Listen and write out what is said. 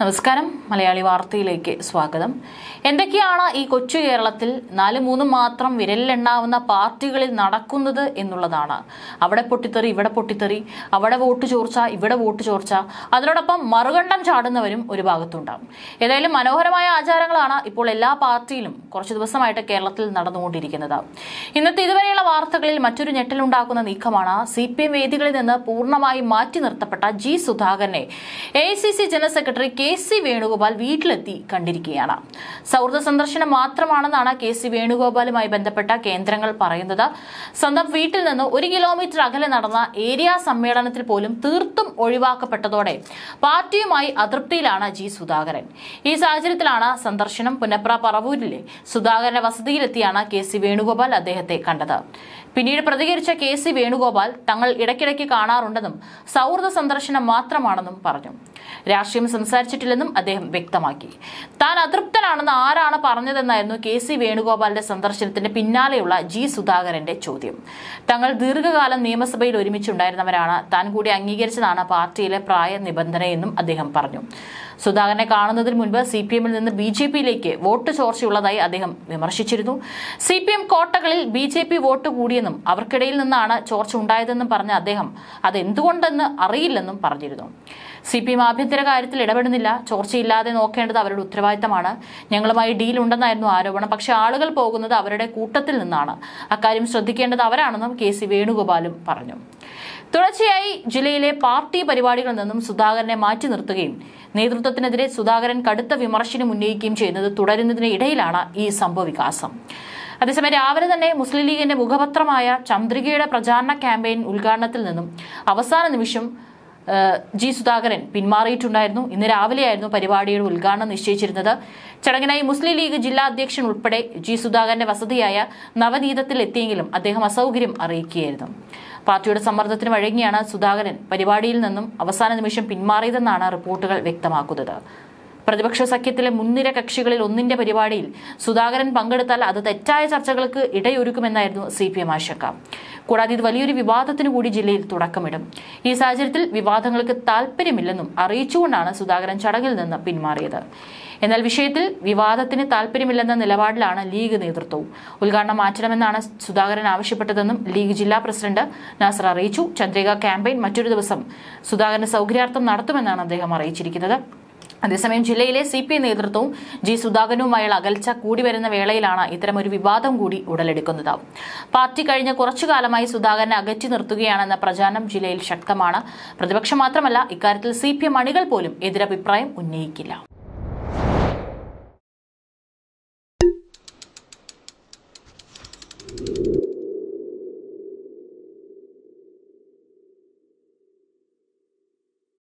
നമസ്കാരം മലയാളി വാർത്തയിലേക്ക് സ്വാഗതം എന്തൊക്കെയാണ് ഈ കൊച്ചു കേരളത്തിൽ നാല് മൂന്ന് മാത്രം വിരലിലെണ്ണാവുന്ന പാർട്ടികളിൽ നടക്കുന്നത് എന്നുള്ളതാണ് അവിടെ പൊട്ടിത്തെറി ഇവിടെ പൊട്ടിത്തെറി അവിടെ വോട്ട് ചോർച്ച ഇവിടെ വോട്ട് ചോർച്ച അതിനോടൊപ്പം മറുകണ്ഠം ചാടുന്നവരും ഒരു ഭാഗത്തുണ്ടാകും ഏതായാലും മനോഹരമായ ആചാരങ്ങളാണ് ഇപ്പോൾ എല്ലാ പാർട്ടിയിലും കുറച്ച് ദിവസമായിട്ട് കേരളത്തിൽ നടന്നുകൊണ്ടിരിക്കുന്നത് ഇന്നത്തെ ഇതുവരെയുള്ള വാർത്തകളിൽ മറ്റൊരു ഞെട്ടലുണ്ടാക്കുന്ന നീക്കമാണ് സി പി എം വേദികളിൽ നിന്ന് പൂർണ്ണമായി മാറ്റി നിർത്തപ്പെട്ട ജി സുധാകരനെ A general secretary K C Venugopal വീട്ടിലെത്തി കണ്ടിരിക്കുകയാണ് സൗഹൃദ സന്ദർശനം മാത്രമാണെന്നാണ് കെ സി വേണുഗോപാലുമായി ബന്ധപ്പെട്ട കേന്ദ്രങ്ങൾ പറയുന്നത് സ്വന്തം വീട്ടിൽ നിന്ന് ഒരു കിലോമീറ്റർ അകലെ നടന്ന ഏരിയ സമ്മേളനത്തിൽ പോലും തീർത്തും ഒഴിവാക്കപ്പെട്ടതോടെ പാർട്ടിയുമായി അതൃപ്തിയിലാണ് ജി സുധാകരൻ ഈ സാഹചര്യത്തിലാണ് സന്ദർശനം പുന്നപ്ര പറവൂരിലെ സുധാകരന്റെ വസതിയിലെത്തിയാണ് കെ സി വേണുഗോപാൽ അദ്ദേഹത്തെ കണ്ടത് പിന്നീട് പ്രതികരിച്ച കെ സി വേണുഗോപാൽ തങ്ങൾ ഇടയ്ക്കിടയ്ക്ക് കാണാറുണ്ടെന്നും സൗഹൃദ സന്ദർശനം മാത്രമാണെന്നും പറഞ്ഞു രാഷ്ട്രീയം സംസാരിച്ചിട്ടില്ലെന്നും അദ്ദേഹം വ്യക്തമാക്കി താൻ അതൃപ്തനാണെന്ന് ആരാണ് പറഞ്ഞതെന്നായിരുന്നു കെ സി വേണുഗോപാലിന്റെ സന്ദർശനത്തിന്റെ പിന്നാലെയുള്ള ജി സുധാകരന്റെ ചോദ്യം തങ്ങൾ ദീർഘകാലം നിയമസഭയിൽ ഒരുമിച്ചുണ്ടായിരുന്നവരാണ് താൻ കൂടി അംഗീകരിച്ചതാണ് പാർട്ടിയിലെ പ്രായ നിബന്ധനയെന്നും അദ്ദേഹം പറഞ്ഞു സുധാകരനെ കാണുന്നതിന് മുൻപ് സി പി എമ്മിൽ നിന്ന് ബി ജെ പിയിലേക്ക് വോട്ട് ചോർച്ചയുള്ളതായി അദ്ദേഹം വിമർശിച്ചിരുന്നു സി പി എം കോട്ടകളിൽ ബി ജെ പി വോട്ട് കൂടിയെന്നും അവർക്കിടയിൽ നിന്നാണ് ചോർച്ച ഉണ്ടായതെന്നും പറഞ്ഞ അദ്ദേഹം അതെന്തുകൊണ്ടെന്ന് അറിയില്ലെന്നും പറഞ്ഞിരുന്നു സി പി എം ആഭ്യന്തര കാര്യത്തിൽ ഇടപെടുന്നില്ല ചോർച്ചയില്ലാതെ നോക്കേണ്ടത് അവരുടെ ഉത്തരവാദിത്തമാണ് ഞങ്ങളുമായി ഡീൽ ഉണ്ടെന്നായിരുന്നു ആരോപണം പക്ഷേ ആളുകൾ പോകുന്നത് അവരുടെ കൂട്ടത്തിൽ നിന്നാണ് അക്കാര്യം ശ്രദ്ധിക്കേണ്ടത് അവരാണെന്നും കെ സി വേണുഗോപാലും പറഞ്ഞു തുടർച്ചയായി ജില്ലയിലെ പാർട്ടി പരിപാടികളിൽ നിന്നും സുധാകരനെ മാറ്റി നിർത്തുകയും നേതൃത്വത്തിനെതിരെ സുധാകരൻ കടുത്ത വിമർശനം ഉന്നയിക്കുകയും ചെയ്യുന്നത് തുടരുന്നതിനിടയിലാണ് ഈ സംഭവവികാസം അതേസമയം രാവിലെ തന്നെ മുസ്ലിം ലീഗിന്റെ മുഖപത്രമായ ചന്ദ്രികയുടെ പ്രചാരണ ക്യാമ്പയിൻ ഉദ്ഘാടനത്തിൽ നിന്നും അവസാന നിമിഷം ജി സുധാകരൻ പിന്മാറിയിട്ടുണ്ടായിരുന്നു ഇന്ന് രാവിലെയായിരുന്നു പരിപാടിയുടെ ഉദ്ഘാടനം നിശ്ചയിച്ചിരുന്നത് ചടങ്ങിനായി മുസ്ലിം ലീഗ് ജില്ലാ അധ്യക്ഷൻ ഉൾപ്പെടെ ജി സുധാകരന്റെ വസതിയായ നവനീതത്തിൽ എത്തിയെങ്കിലും അദ്ദേഹം അസൗകര്യം അറിയിക്കുകയായിരുന്നു പാർട്ടിയുടെ സമ്മർദ്ദത്തിന് വഴങ്ങിയാണ് സുധാകരൻ പരിപാടിയിൽ നിന്നും അവസാന നിമിഷം പിന്മാറിയതെന്നാണ് റിപ്പോർട്ടുകൾ വ്യക്തമാക്കുന്നത് പ്രതിപക്ഷ സഖ്യത്തിലെ മുൻനിര കക്ഷികളിൽ ഒന്നിന്റെ പരിപാടിയിൽ സുധാകരൻ പങ്കെടുത്താൽ അത് തെറ്റായ ചർച്ചകൾക്ക് ഇടയൊരുക്കുമെന്നായിരുന്നു സി പി എം ആശങ്ക കൂടാതെ ഇത് വലിയൊരു വിവാദത്തിന് കൂടി ജില്ലയിൽ തുടക്കമിടും ഈ സാഹചര്യത്തിൽ വിവാദങ്ങൾക്ക് താല്പര്യമില്ലെന്നും അറിയിച്ചുകൊണ്ടാണ് സുധാകരൻ ചടങ്ങിൽ നിന്ന് പിന്മാറിയത് എന്നാൽ വിഷയത്തിൽ വിവാദത്തിന് താല്പര്യമില്ലെന്ന നിലപാടിലാണ് ലീഗ് നേതൃത്വവും ഉദ്ഘാടനം മാറ്റണമെന്നാണ് സുധാകരൻ ആവശ്യപ്പെട്ടതെന്നും ലീഗ് ജില്ലാ പ്രസിഡന്റ് നാസർ അറിയിച്ചു ചന്ദ്രിക ക്യാമ്പയിൻ മറ്റൊരു ദിവസം സുധാകരന് സൗകര്യാർത്ഥം നടത്തുമെന്നാണ് അദ്ദേഹം അറിയിച്ചിരിക്കുന്നത് അതേസമയം ജില്ലയിലെ സി പി നേതൃത്വവും ജി സുധാകരനുമായുള്ള അകൽച്ച കൂടി വരുന്ന വേളയിലാണ് ഇത്തരമൊരു വിവാദം കൂടി ഉടലെടുക്കുന്നത് പാർട്ടി കഴിഞ്ഞ കുറച്ചു കാലമായി സുധാകരനെ അകറ്റി നിർത്തുകയാണെന്ന പ്രചാരണം ജില്ലയിൽ ശക്തമാണ് പ്രതിപക്ഷം മാത്രമല്ല ഇക്കാര്യത്തിൽ സി പി എം അണികൾ പോലും എതിരഭിപ്രായം ഉന്നയിക്കില്ല